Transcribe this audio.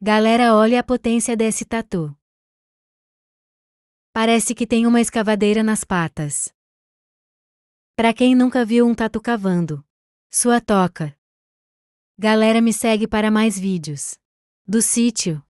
Galera, olha a potência desse tatu. Parece que tem uma escavadeira nas patas. Para quem nunca viu um tatu cavando. Sua toca. Galera, me segue para mais vídeos. Do sítio.